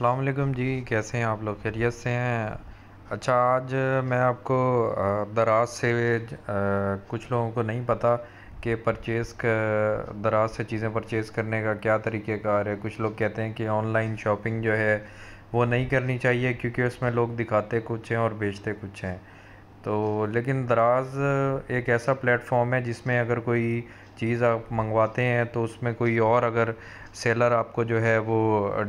अल्लाम जी कैसे हैं आप लोग खैरियत से हैं अच्छा आज मैं आपको दराज से कुछ लोगों को नहीं पता कि परचेज़ दराज से चीज़ें परचेज़ करने का क्या तरीक़ेकार है कुछ लोग कहते हैं कि ऑनलाइन शॉपिंग जो है वो नहीं करनी चाहिए क्योंकि उसमें लोग दिखाते कुछ हैं और बेचते कुछ हैं तो लेकिन दराज एक ऐसा प्लेटफॉर्म है जिसमें अगर कोई चीज़ आप मंगवाते हैं तो उसमें कोई और अगर सेलर आपको जो है वो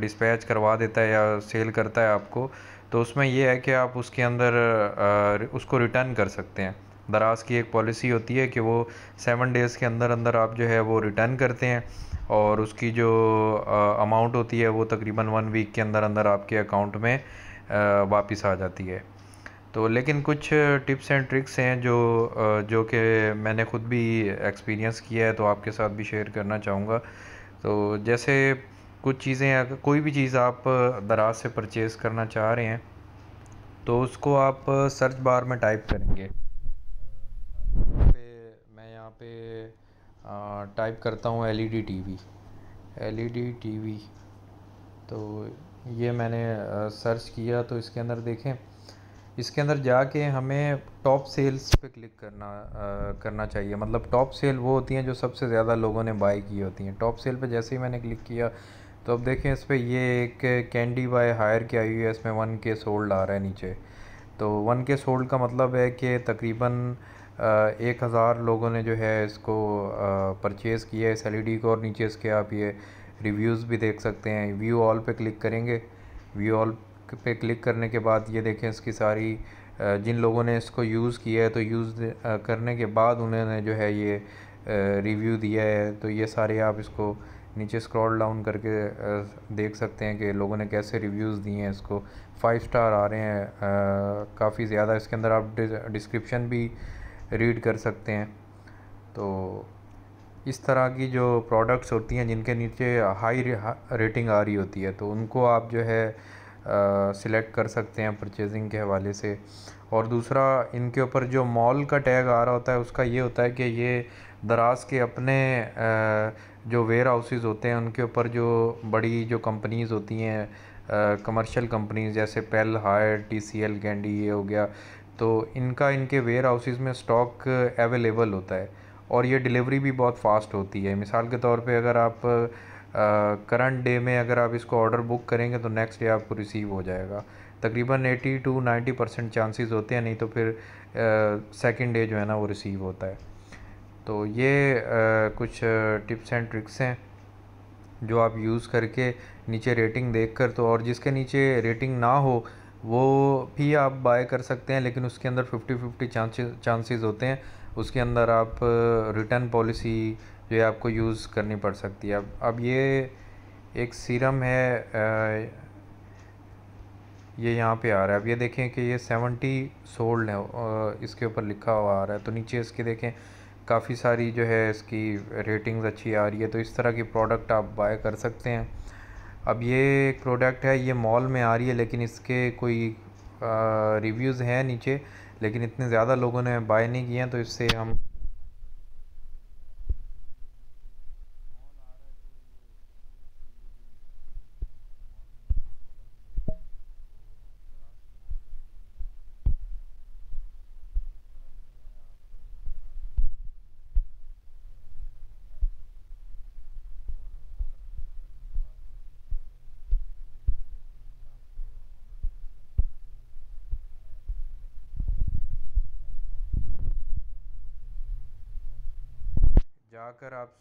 डिस्पैच करवा देता है या सेल करता है आपको तो उसमें यह है कि आप उसके अंदर उसको रिटर्न कर सकते हैं दराज की एक पॉलिसी होती है कि वो सेवन डेज़ के अंदर अंदर आप जो है वो रिटर्न करते हैं और उसकी जो अमाउंट होती है वो तकरीबन वन वीक के अंदर अंदर आपके अकाउंट में वापस आ जाती है तो लेकिन कुछ टिप्स एंड ट्रिक्स हैं जो जो कि मैंने ख़ुद भी एक्सपीरियंस किया है तो आपके साथ भी शेयर करना चाहूँगा तो जैसे कुछ चीज़ें कोई भी चीज़ आप दराज से परचेज़ करना चाह रहे हैं तो उसको आप सर्च बार में टाइप करेंगे पे मैं यहाँ पे टाइप करता हूँ L E D T V L E D T V तो ये मैंने सर्च किया तो इसके अंदर देखें इसके अंदर जाके हमें टॉप सेल्स पे क्लिक करना आ, करना चाहिए मतलब टॉप सेल वो होती हैं जो सबसे ज़्यादा लोगों ने बाई की होती हैं टॉप सेल पे जैसे ही मैंने क्लिक किया तो अब देखें इस पर ये एक कैंडी बाय हायर की आई हुई है इसमें वन के सोल्ड आ रहा है नीचे तो वन के सोल्ड का मतलब है कि तकरीबन एक हज़ार लोगों ने जो है इसको परचेज़ किया है इस एल e को और नीचे इसके आप ये रिव्यूज़ भी देख सकते हैं व्यू ऑल पे क्लिक करेंगे व्यू ऑल पे क्लिक करने के बाद ये देखें इसकी सारी जिन लोगों ने इसको यूज़ किया है तो यूज़ करने के बाद उन्होंने जो है ये रिव्यू दिया है तो ये सारे आप इसको नीचे स्क्रॉल डाउन करके देख सकते हैं कि लोगों ने कैसे रिव्यूज़ दिए हैं इसको फाइव स्टार आ रहे हैं काफ़ी ज़्यादा इसके अंदर आप डिस्क्रिप्शन भी रीड कर सकते हैं तो इस तरह की जो प्रोडक्ट्स होती हैं जिनके नीचे हाई रेटिंग आ रही होती है तो उनको आप जो है सिलेक्ट कर सकते हैं परचेजिंग के हवाले से और दूसरा इनके ऊपर जो मॉल का टैग आ रहा होता है उसका ये होता है कि ये दराज के अपने जो वेयर हाउसेज़ होते हैं उनके ऊपर जो बड़ी जो कंपनीज़ होती हैं कमर्शियल कंपनीज़ जैसे पेल Haier T C L Candy ये हो गया तो इनका इनके वेयर हाउसेज़ में स्टॉक अवेलेबल होता है और ये डिलीवरी भी बहुत फास्ट होती है मिसाल के तौर पे अगर आप करंट डे में अगर आप इसको ऑर्डर बुक करेंगे तो नेक्स्ट डे आपको रिसीव हो जाएगा तकरीबन 80 टू 90 परसेंट चांसेस होते हैं नहीं तो फिर सेकंड डे जो है ना वो रिसीव होता है तो ये uh, कुछ टिप्स एंड ट्रिक्स हैं जो आप यूज़ करके नीचे रेटिंग देख कर तो और जिसके नीचे रेटिंग ना हो वो भी आप बाय कर सकते हैं लेकिन उसके अंदर फिफ्टी फिफ्टी चांसेस चांसेस होते हैं उसके अंदर आप रिटर्न पॉलिसी जो है आपको यूज़ करनी पड़ सकती है अब अब ये एक सीरम है आ, ये यहाँ पे आ रहा है अब ये देखें कि ये सेवेंटी सोल्ड है इसके ऊपर लिखा हुआ आ रहा है तो नीचे इसके देखें काफ़ी सारी जो है इसकी रेटिंग्स अच्छी आ रही है तो इस तरह की प्रोडक्ट आप बाय कर सकते हैं अब ये एक प्रोडक्ट है ये मॉल में आ रही है लेकिन इसके कोई रिव्यूज़ हैं नीचे लेकिन इतने ज़्यादा लोगों ने बाय नहीं किए हैं तो इससे हम जाकर आप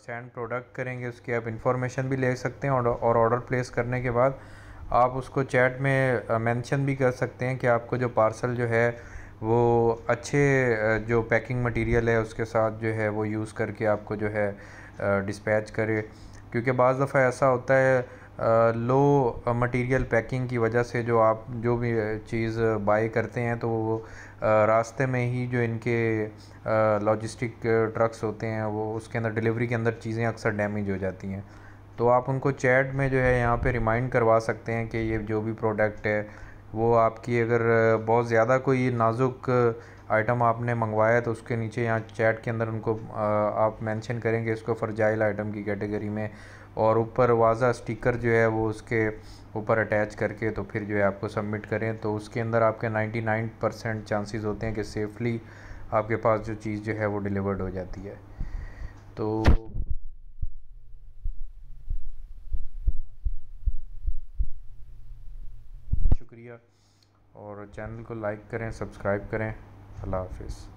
सेंड प्रोडक्ट करेंगे उसकी आप इन्फॉर्मेशन भी ले सकते हैं और ऑर्डर प्लेस करने के बाद आप उसको चैट में मेंशन भी कर सकते हैं कि आपको जो पार्सल जो है वो अच्छे जो पैकिंग मटेरियल है उसके साथ जो है वो यूज़ करके आपको जो है डिस्पैच करे क्योंकि बज़ दफ़ा ऐसा होता है लो मटेरियल पैकिंग की वजह से जो आप जो भी चीज़ बाय करते हैं तो वो रास्ते में ही जो इनके लॉजिस्टिक ट्रक्स होते हैं वो उसके अंदर डिलीवरी के अंदर चीज़ें अक्सर डैमेज हो जाती हैं तो आप उनको चैट में जो है यहाँ पे रिमाइंड करवा सकते हैं कि ये जो भी प्रोडक्ट है वो आपकी अगर बहुत ज़्यादा कोई नाजुक आइटम आपने मंगवाया तो उसके नीचे यहाँ चैट के अंदर उनको आप मेंशन करेंगे इसको फर्जाइल आइटम की कैटेगरी में और ऊपर वाजा स्टिकर जो है वो उसके ऊपर अटैच करके तो फिर जो है आपको सबमिट करें तो उसके अंदर आपके 99 परसेंट चांसेस होते हैं कि सेफली आपके पास जो चीज़ जो है वो डिलीवर्ड हो जाती है तो शुक्रिया और चैनल को लाइक करें सब्सक्राइब करें अल्लाह हाफिज़